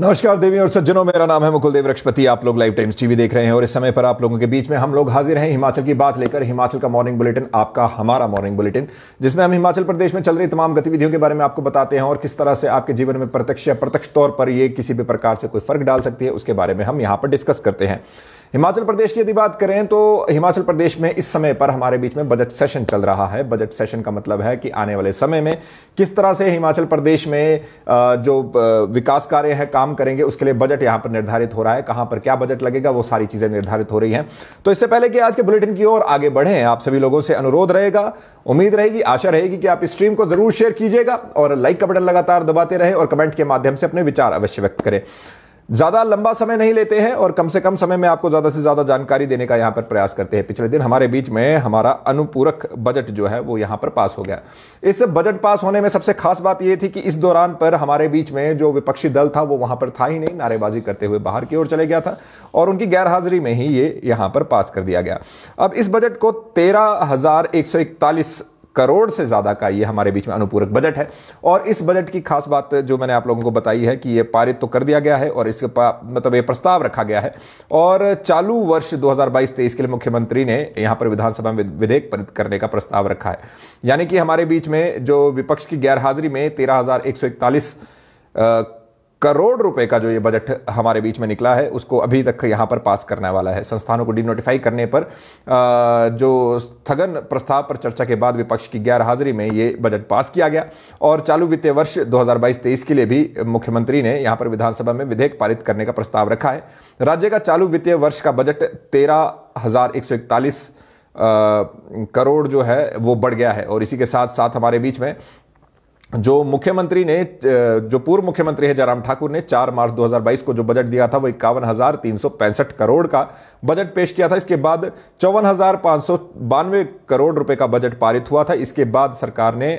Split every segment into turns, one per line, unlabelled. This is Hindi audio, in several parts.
नमस्कार देवी और सज्जनों मेरा नाम है मुकुल देव रक्षपति आप लोग लाइव टाइम्स टीवी देख रहे हैं और इस समय पर आप लोगों के बीच में हम लोग हाजिर हैं हिमाचल की बात लेकर हिमाचल का मॉर्निंग बुलेटिन आपका हमारा मॉर्निंग बुलेटिन जिसमें हम हिमाचल प्रदेश में चल रही तमाम गतिविधियों के बारे में आपको बताते हैं और किस तरह से आपके जीवन में प्रत्यक्ष या प्रत्यक्ष तौर पर ये किसी भी प्रकार से कोई फर्क डाल सकती है उसके बारे में हम यहाँ पर डिस्कस करते हैं हिमाचल प्रदेश की यदि बात करें तो हिमाचल प्रदेश में इस समय पर हमारे बीच में बजट सेशन चल रहा है बजट सेशन का मतलब है कि आने वाले समय में किस तरह से हिमाचल प्रदेश में जो विकास कार्य है काम करेंगे उसके लिए बजट यहां पर निर्धारित हो रहा है कहां पर क्या बजट लगेगा वो सारी चीज़ें निर्धारित हो रही हैं तो इससे पहले कि आज के बुलेटिन की ओर आगे बढ़ें आप सभी लोगों से अनुरोध रहेगा उम्मीद रहेगी आशा रहेगी कि आप इस स्ट्रीम को जरूर शेयर कीजिएगा और लाइक का बटन लगातार दबाते रहे और कमेंट के माध्यम से अपने विचार अवश्य व्यक्त करें ज़्यादा लंबा समय नहीं लेते हैं और कम से कम समय में आपको ज़्यादा से ज़्यादा जानकारी देने का यहाँ पर प्रयास करते हैं पिछले दिन हमारे बीच में हमारा अनुपूरक बजट जो है वो यहाँ पर पास हो गया इस बजट पास होने में सबसे खास बात यह थी कि इस दौरान पर हमारे बीच में जो विपक्षी दल था वो वहां पर था ही नहीं नारेबाजी करते हुए बाहर की ओर चले गया था और उनकी गैरहाजिरी में ही ये यहाँ पर पास कर दिया गया अब इस बजट को तेरह करोड़ से ज़्यादा का ये हमारे बीच में अनुपूरक बजट है और इस बजट की खास बात जो मैंने आप लोगों को बताई है कि ये पारित तो कर दिया गया है और इसके मतलब ये प्रस्ताव रखा गया है और चालू वर्ष 2022-23 के लिए मुख्यमंत्री ने यहाँ पर विधानसभा में विधेयक पारित करने का प्रस्ताव रखा है यानी कि हमारे बीच में जो विपक्ष की गैरहाजिरी में तेरह करोड़ रुपए का जो ये बजट हमारे बीच में निकला है उसको अभी तक यहाँ पर पास करने वाला है संस्थानों को डीनोटिफाई करने पर जो स्थगन प्रस्ताव पर चर्चा के बाद विपक्ष की गैर हाजिरी में ये बजट पास किया गया और चालू वित्तीय वर्ष 2022-23 के लिए भी मुख्यमंत्री ने यहाँ पर विधानसभा में विधेयक पारित करने का प्रस्ताव रखा है राज्य का चालू वित्तीय वर्ष का बजट तेरह करोड़ जो है वो बढ़ गया है और इसी के साथ साथ हमारे बीच में जो मुख्यमंत्री ने जो पूर्व मुख्यमंत्री है जयराम ठाकुर ने 4 मार्च 2022 को जो बजट दिया था वो इक्यावन हजार तीन सौ पैंसठ करोड़ का बजट पेश किया था इसके बाद चौवन हजार पाँच सौ बानवे करोड़ रुपए का बजट पारित हुआ था इसके बाद सरकार ने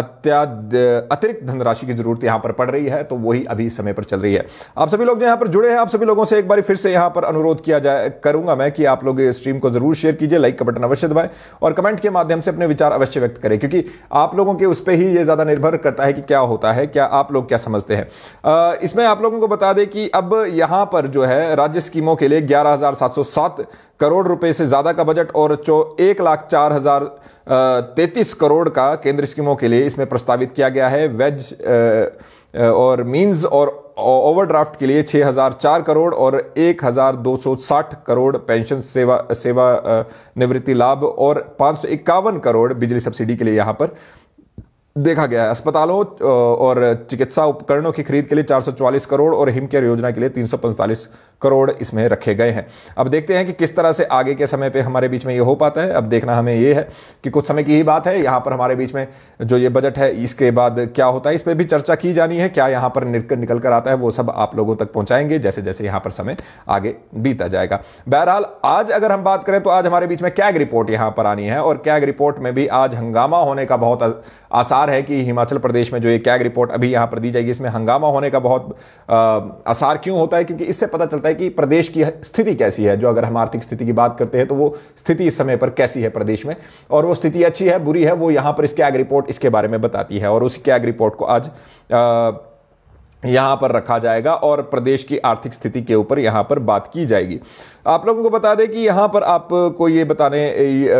अतिरिक्त धनराशि की जरूरत यहां पर पड़ रही है तो वही अभी समय पर चल रही है आप सभी लोग जो यहां पर जुड़े हैं आप सभी लोगों से एक बार फिर से यहां पर अनुरोध किया जाए करूंगा मैं कि आप लोग इस स्ट्रीम को जरूर शेयर कीजिए लाइक का बटन अवश्य दबाएं और कमेंट के माध्यम से अपने विचार अवश्य व्यक्त करें क्योंकि आप लोगों के उस पर ही ये ज़्यादा निर्भर करता है कि क्या होता है क्या आप लोग क्या समझते हैं इसमें आप लोगों को बता दें कि अब यहां पर जो है राज्य स्कीमों के लिए ग्यारह करोड़ रुपए से ज़्यादा का बजट और एक लाख चार हज़ार तैतीस करोड़ का केंद्र स्कीमों के लिए इसमें प्रस्तावित किया गया है वेज और मीन्स और ओवरड्राफ्ट के लिए 6004 करोड़ और 1260 करोड़ पेंशन सेवा सेवा निवृत्ति लाभ और पाँच करोड़ बिजली सब्सिडी के लिए यहाँ पर देखा गया है अस्पतालों और चिकित्सा उपकरणों की खरीद के लिए 444 करोड़ और हिम केयर योजना के लिए 345 करोड़ इसमें रखे गए हैं अब देखते हैं कि किस तरह से आगे के समय पे हमारे बीच में ये हो पाता है अब देखना हमें ये है कि कुछ समय की ही बात है यहाँ पर हमारे बीच में जो ये बजट है इसके बाद क्या होता है इस पर भी चर्चा की जानी है क्या यहाँ पर निकल कर आता है वो सब आप लोगों तक पहुँचाएंगे जैसे जैसे यहाँ पर समय आगे बीता जाएगा बहरहाल आज अगर हम बात करें तो आज हमारे बीच में कैग रिपोर्ट यहाँ पर आनी है और कैग रिपोर्ट में भी आज हंगामा होने का बहुत आसान आसार है कि हिमाचल प्रदेश में जो ये कैग रिपोर्ट अभी यहाँ पर दी जाएगी इसमें हंगामा होने का बहुत आसार क्यों होता है क्योंकि इससे पता चलता है कि प्रदेश की स्थिति कैसी है जो अगर हम आर्थिक स्थिति की बात करते हैं तो वो स्थिति इस समय पर कैसी है प्रदेश में और वो स्थिति अच्छी है बुरी है वो यहाँ पर इस कैग रिपोर्ट इसके बारे में बताती है और उस कैग रिपोर्ट को आज आ, यहाँ पर रखा जाएगा और प्रदेश की आर्थिक स्थिति के ऊपर यहाँ पर बात की जाएगी आप लोगों को बता दें कि यहाँ पर आपको ये बताने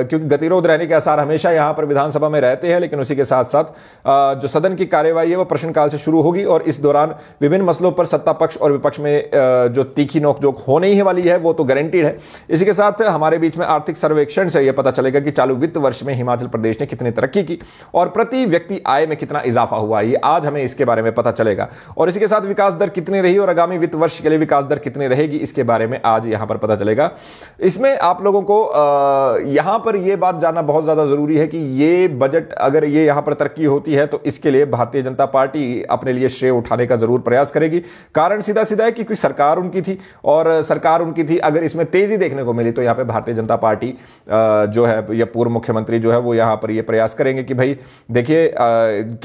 क्योंकि गतिरोध रहने के आसार हमेशा यहाँ पर विधानसभा में रहते हैं लेकिन उसी के साथ साथ जो सदन की कार्यवाही है वह प्रश्नकाल से शुरू होगी और इस दौरान विभिन्न मसलों पर सत्ता पक्ष और विपक्ष में जो तीखी नोकझोंक होने ही वाली है वो तो गारंटीड है इसी के साथ हमारे बीच में आर्थिक सर्वेक्षण से यह पता चलेगा कि चालू वित्त वर्ष में हिमाचल प्रदेश ने कितनी तरक्की की और प्रति व्यक्ति आय में कितना इजाफा हुआ ये आज हमें इसके बारे में पता चलेगा और इसी के साथ विकास दर कितनी रही और आगामी वित्त वर्ष के लिए विकास दर कितनी रहेगी इसके बारे में आज यहां पर पता चलेगा इसमें आप लोगों को यहां पर यह बात जानना बहुत ज़्यादा ज़रूरी है कि ये बजट अगर ये यहां पर तरक्की होती है तो इसके लिए भारतीय जनता पार्टी अपने लिए श्रेय उठाने का ज़रूर प्रयास करेगी कारण सीधा सीधा है कि क्योंकि सरकार उनकी थी और सरकार उनकी थी अगर इसमें तेज़ी देखने को मिली तो यहां पर भारतीय जनता पार्टी जो है या पूर्व मुख्यमंत्री जो है वो यहां पर यह प्रयास करेंगे कि भाई देखिए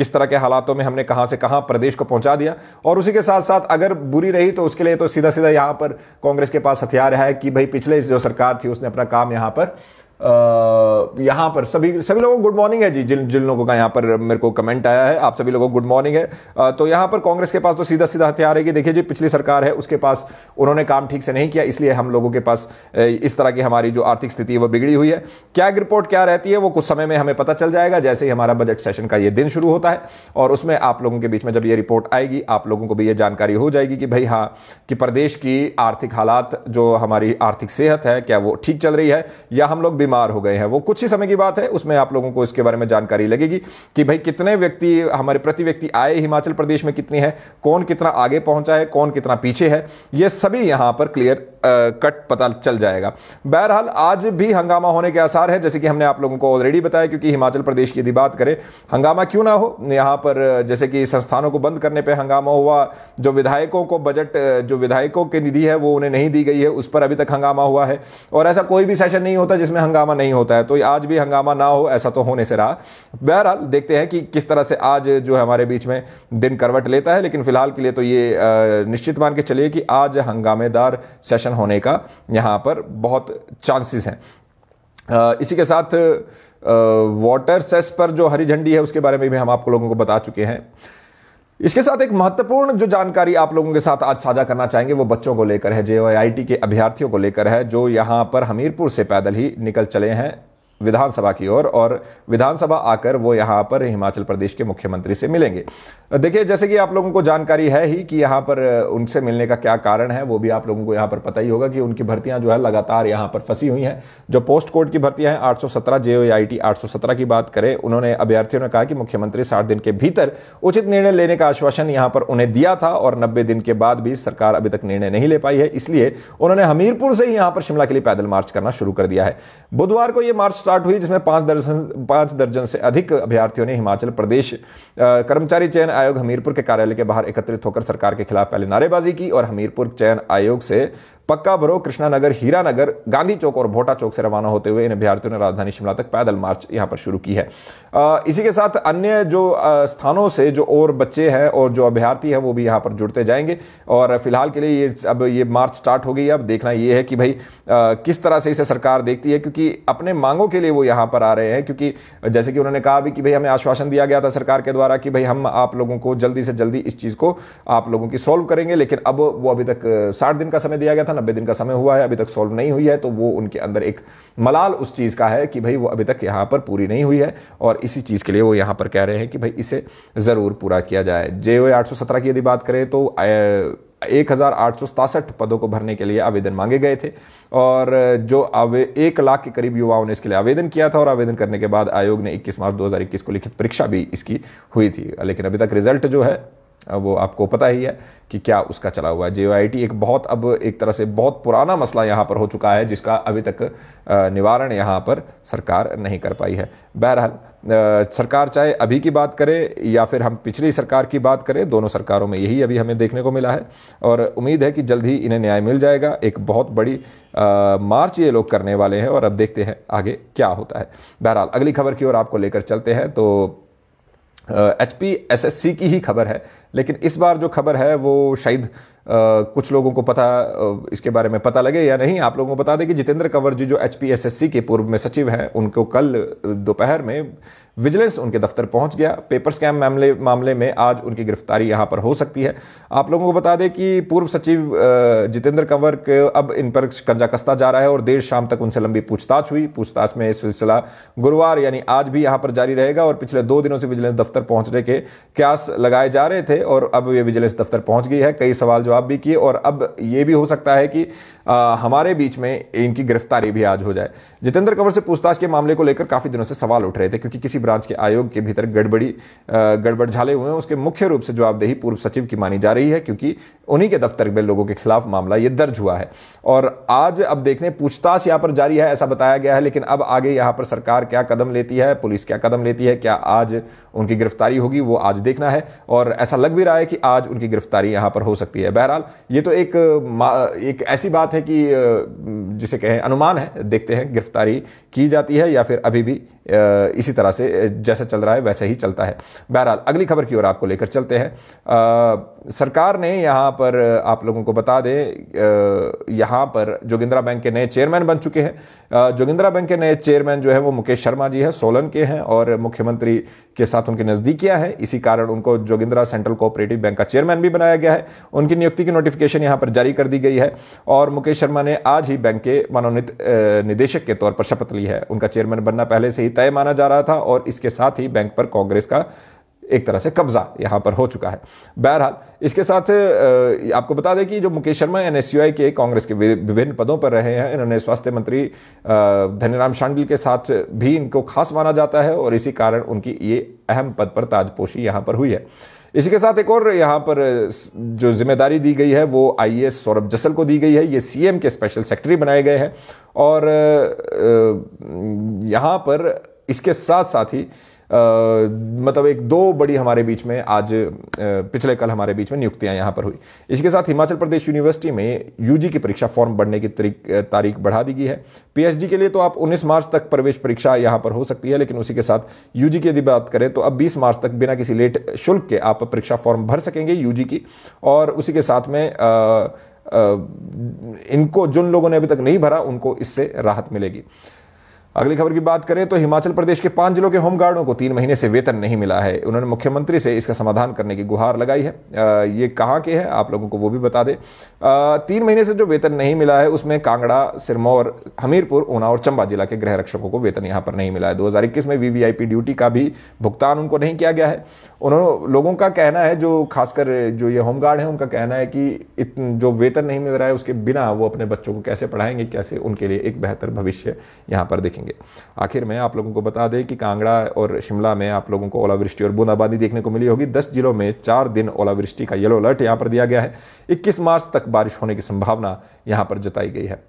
किस तरह के हालातों में हमने कहां से कहां प्रदेश को पहुंचा दिया और उसी के साथ साथ अगर बुरी रही तो उसके लिए तो सीधा सीधा यहाँ पर कांग्रेस के पास हथियार है कि भाई पिछले जो सरकार थी उसने अपना काम यहाँ पर यहाँ पर सभी सभी लोगों को गुड मॉर्निंग है जी जिन जिन लोगों का यहाँ पर मेरे को कमेंट आया है आप सभी लोगों को गुड मॉर्निंग है तो यहाँ पर कांग्रेस के पास तो सीधा सीधा हथियार है कि देखिए जी पिछली सरकार है उसके पास उन्होंने काम ठीक से नहीं किया इसलिए हम लोगों के पास इस तरह की हमारी जो आर्थिक स्थिति है वह बिगड़ी हुई है क्या रिपोर्ट क्या रहती है वो कुछ समय में हमें पता चल जाएगा जैसे ही हमारा बजट सेशन का ये दिन शुरू होता है और उसमें आप लोगों के बीच में जब ये रिपोर्ट आएगी आप लोगों को भी ये जानकारी हो जाएगी कि भाई हाँ कि प्रदेश की आर्थिक हालात जो हमारी आर्थिक सेहत है क्या वो ठीक चल रही है या हम लोग बीमार हो गए हैं वो कुछ ही समय की बात है उसमें आप लोगों को इसके बारे में जानकारी लगेगी कि भाई कितने व्यक्ति हमारे प्रति व्यक्ति आए हिमाचल प्रदेश में कितनी है कौन कितना आगे पहुंचा है कौन कितना पीछे है ये सभी यहाँ पर क्लियर कट पता चल जाएगा बहरहाल आज भी हंगामा होने के आसार है जैसे कि हमने आप लोगों को ऑलरेडी बताया क्योंकि हिमाचल प्रदेश की यदि बात करें हंगामा क्यों ना हो यहाँ पर जैसे कि संस्थानों को बंद करने पर हंगामा हुआ जो विधायकों को बजट जो विधायकों की निधि है वो उन्हें नहीं दी गई है उस पर अभी तक हंगामा हुआ है और ऐसा कोई भी सेशन नहीं होता जिसमें हंगामा नहीं होता है तो आज भी हंगामा ना हो ऐसा तो होने से रहा बहरहाल देखते हैं कि किस तरह से आज जो है हमारे बीच में दिन करवट लेता है लेकिन फिलहाल के लिए तो ये निश्चित मान के चलिए कि आज हंगामेदार सेशन इन्फेक्शन होने का यहाँ पर बहुत चांसेस हैं इसी के साथ वाटर सेस पर जो हरी झंडी है उसके बारे में भी हम आपको लोगों को बता चुके हैं इसके साथ एक महत्वपूर्ण जो जानकारी आप लोगों के साथ आज साझा करना चाहेंगे वो बच्चों को लेकर है जे के अभ्यर्थियों को लेकर है जो यहाँ पर हमीरपुर से पैदल ही निकल चले हैं विधानसभा की ओर और, विधानसभा आकर वो यहाँ पर हिमाचल प्रदेश के मुख्यमंत्री से मिलेंगे देखिए जैसे कि आप लोगों को जानकारी है ही कि यहाँ पर उनसे मिलने का क्या कारण है वो भी आप लोगों को यहाँ पर पता ही होगा कि उनकी भर्तियाँ जो है लगातार यहाँ पर फंसी हुई हैं जो पोस्ट कोड की भर्तियाँ हैं आठ सौ सत्रह आई टी आठ सौ सत्रह की बात करें उन्होंने अभ्यर्थियों ने कहा कि मुख्यमंत्री साठ दिन के भीतर उचित निर्णय लेने का आश्वासन यहाँ पर उन्हें दिया था और नब्बे दिन के बाद भी सरकार अभी तक निर्णय नहीं ले पाई है इसलिए उन्होंने हमीरपुर से ही यहाँ पर शिमला के लिए पैदल मार्च करना शुरू कर दिया है बुधवार को ये मार्च स्टार्ट हुई जिसमें पांच दर्जन पांच दर्जन से अधिक अभ्यर्थियों ने हिमाचल प्रदेश कर्मचारी चयन आयोग हमीरपुर के कार्यालय के बाहर एकत्रित होकर सरकार के खिलाफ पहले नारेबाजी की और हमीरपुर चयन आयोग से पक्का बरो कृष्णा नगर हीरा नगर गांधी चौक और भोटा चौक से रवाना होते हुए इन अभ्यार्थियों ने राजधानी शिमला तक पैदल मार्च यहाँ पर शुरू की है इसी के साथ अन्य जो स्थानों से जो और बच्चे हैं और जो अभ्यार्थी हैं वो भी यहाँ पर जुड़ते जाएंगे और फिलहाल के लिए ये अब ये मार्च स्टार्ट हो गई अब देखना ये है कि भाई किस तरह से इसे सरकार देखती है क्योंकि अपने मांगों के लिए वो यहाँ पर आ रहे हैं क्योंकि जैसे कि उन्होंने कहा भी कि भाई हमें आश्वासन दिया गया था सरकार के द्वारा कि भाई हम आप लोगों को जल्दी से जल्दी इस चीज़ को आप लोगों की सॉल्व करेंगे लेकिन अब वो अभी तक साठ दिन का समय दिया गया था नब्बे दिन का समय हुआ है अभी तक सॉल्व नहीं हुई है तो वो उनके अंदर एक मलाल उस चीज़ का है कि भाई वो अभी तक यहाँ पर पूरी नहीं हुई है और इसी चीज़ के लिए वो यहाँ पर कह रहे हैं कि भाई इसे ज़रूर पूरा किया जाए जे ओ की यदि बात करें तो एक पदों को भरने के लिए आवेदन मांगे गए थे और जो आवे एक लाख के करीब युवाओं ने इसके लिए आवेदन किया था और आवेदन करने के बाद आयोग ने 21 मार्च 2021 को लिखित परीक्षा भी इसकी हुई थी लेकिन अभी तक रिजल्ट जो है वो आपको पता ही है कि क्या उसका चला हुआ है जे एक बहुत अब एक तरह से बहुत पुराना मसला यहाँ पर हो चुका है जिसका अभी तक निवारण यहाँ पर सरकार नहीं कर पाई है बहरहाल सरकार चाहे अभी की बात करे या फिर हम पिछली सरकार की बात करें दोनों सरकारों में यही अभी हमें देखने को मिला है और उम्मीद है कि जल्द ही इन्हें न्याय मिल जाएगा एक बहुत बड़ी आ, मार्च ये लोग करने वाले हैं और अब देखते हैं आगे क्या होता है बहरहाल अगली खबर की ओर आपको लेकर चलते हैं तो H P S S C की ही खबर है लेकिन इस बार जो खबर है वो शायद कुछ लोगों को पता इसके बारे में पता लगे या नहीं आप लोगों को बता दें कि जितेंद्र कंवर जी जो एच के पूर्व में सचिव हैं उनको कल दोपहर में विजिलेंस उनके दफ्तर पहुंच गया पेपर स्कैम मामले मामले में आज उनकी गिरफ्तारी यहां पर हो सकती है आप लोगों को बता दें कि पूर्व सचिव जितेंद्र कंवर के अब इन पर कंजा कस्ता जा रहा है और देर शाम तक उनसे लंबी पूछताछ हुई पूछताछ में सिलसिला गुरुवार यानी आज भी यहां पर जारी रहेगा और पिछले दो दिनों से विजिलेंस दफ्तर पहुंचने के क्यास लगाए जा रहे थे और अब ये विजिलेंस दफ्तर पहुंच गई है कई सवाल जो जवाब भी किए और अब ये भी हो सकता है कि आ, हमारे बीच में इनकी गिरफ्तारी भी आज हो जाए जितेंद्र कंवर से पूछताछ के मामले को लेकर काफ़ी दिनों से सवाल उठ रहे थे क्योंकि किसी ब्रांच के आयोग के भीतर गड़बड़ी गड़बड़ झाले हुए हैं उसके मुख्य रूप से जवाबदेही पूर्व सचिव की मानी जा रही है क्योंकि उन्हीं के दफ्तर में लोगों के खिलाफ मामला ये दर्ज हुआ है और आज अब देखने पूछताछ यहाँ पर जारी है ऐसा बताया गया है लेकिन अब आगे यहाँ पर सरकार क्या कदम लेती है पुलिस क्या कदम लेती है क्या आज उनकी गिरफ्तारी होगी वो आज देखना है और ऐसा लग भी रहा है कि आज उनकी गिरफ्तारी यहाँ पर हो सकती है बहर बहरहाल ये तो एक एक ऐसी बात है कि जिसे कहें अनुमान है देखते हैं गिरफ्तारी की जाती है या फिर अभी भी इसी तरह से जैसा चल रहा है वैसा ही चलता है बहरहाल अगली खबर की ओर आपको लेकर चलते हैं सरकार ने यहाँ पर आप लोगों को बता दें यहाँ पर जोगिंद्रा बैंक के नए चेयरमैन बन चुके हैं जोगिंद्रा बैंक के नए चेयरमैन जो है वो मुकेश शर्मा जी है सोलन के हैं और मुख्यमंत्री के साथ उनके नज़दीकियाँ हैं इसी कारण उनको जोगिंद्रा सेंट्रल कोऑपरेटिव बैंक का चेयरमैन भी बनाया गया है उनकी नियुक्ति की नोटिफिकेशन यहाँ पर जारी कर दी गई है और मुकेश शर्मा ने आज ही बैंक के मनोनीत निदेशक के तौर पर शपथ ली है उनका चेयरमैन बनना पहले से ही तय माना जा रहा था और इसके साथ ही बैंक पर कांग्रेस का एक तरह से कब्जा यहाँ पर हो चुका है बहरहाल इसके साथ आपको बता दें कि जो मुकेश शर्मा एन के कांग्रेस के विभिन्न पदों पर रहे हैं इन्होंने स्वास्थ्य मंत्री धनीराम शांडिल के साथ भी इनको खास माना जाता है और इसी कारण उनकी ये अहम पद पर ताजपोशी यहाँ पर हुई है इसी के साथ एक और यहाँ पर जो जिम्मेदारी दी गई है वो आई एस सौरभ जसल को दी गई है ये सीएम के स्पेशल सेक्रेटरी बनाए गए हैं और यहाँ पर इसके साथ साथ ही मतलब एक दो बड़ी हमारे बीच में आज पिछले कल हमारे बीच में नियुक्तियां यहाँ पर हुई इसके साथ हिमाचल प्रदेश यूनिवर्सिटी में यूजी की परीक्षा फॉर्म बढ़ने की तारीख बढ़ा दी गई है पीएचडी के लिए तो आप 19 मार्च तक प्रवेश परीक्षा यहाँ पर हो सकती है लेकिन उसी के साथ यूजी की यदि बात करें तो अब 20 मार्च तक बिना किसी लेट शुल्क के आप परीक्षा फॉर्म भर सकेंगे यूजी की और उसी के साथ में आ, आ, इनको जिन लोगों ने अभी तक नहीं भरा उनको इससे राहत मिलेगी अगली खबर की बात करें तो हिमाचल प्रदेश के पांच जिलों के होमगार्डों को तीन महीने से वेतन नहीं मिला है उन्होंने मुख्यमंत्री से इसका समाधान करने की गुहार लगाई है आ, ये कहाँ के हैं आप लोगों को वो भी बता दें तीन महीने से जो वेतन नहीं मिला है उसमें कांगड़ा सिरमौर हमीरपुर ऊना और चंबा जिला के गृह रक्षकों को वेतन यहाँ पर नहीं मिला है दो में वी ड्यूटी का भी भुगतान उनको नहीं किया गया है उन्होंने लोगों का कहना है जो खासकर जो ये होमगार्ड है उनका कहना है कि जो वेतन नहीं मिल रहा है उसके बिना वो अपने बच्चों को कैसे पढ़ाएंगे कैसे उनके लिए एक बेहतर भविष्य यहाँ पर देखेंगे जाएंगे आखिर में आप लोगों को बता दें कि कांगड़ा और शिमला में आप लोगों को ओलावृष्टि और बूंदाबांदी देखने को मिली होगी दस जिलों में चार दिन ओलावृष्टि का येलो अलर्ट यहाँ पर दिया गया है इक्कीस मार्च तक बारिश होने की संभावना यहाँ पर जताई गई है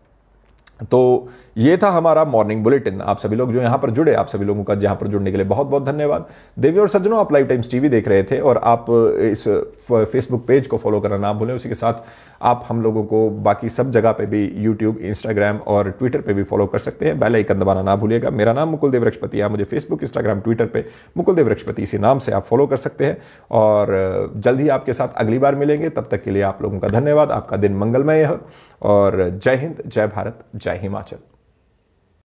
तो ये था हमारा मॉर्निंग बुलेटिन आप सभी लोग जो यहाँ पर जुड़े आप सभी लोगों का यहाँ पर जुड़ने के लिए बहुत बहुत धन्यवाद देवी और सज्जनों आप लाइव टाइम्स टीवी देख रहे थे और आप इस फेसबुक पेज को फॉलो करना ना भूलें उसी के साथ आप हम लोगों को बाकी सब जगह पे भी यूट्यूब इंस्टाग्राम और ट्विटर पे भी फॉलो कर सकते हैं बेल आइकन दबाना ना भूलिएगा मेरा नाम मुकुल देव रक्षपति आप मुझे फेसबुक इंस्टाग्राम ट्विटर पर मुकुल देव रक्षपति इसी नाम से आप फॉलो कर सकते हैं और जल्द ही आपके साथ अगली बार मिलेंगे तब तक के लिए आप लोगों का धन्यवाद आपका दिन मंगलमय है और जय हिंद जय भारत जय जय हिमाचल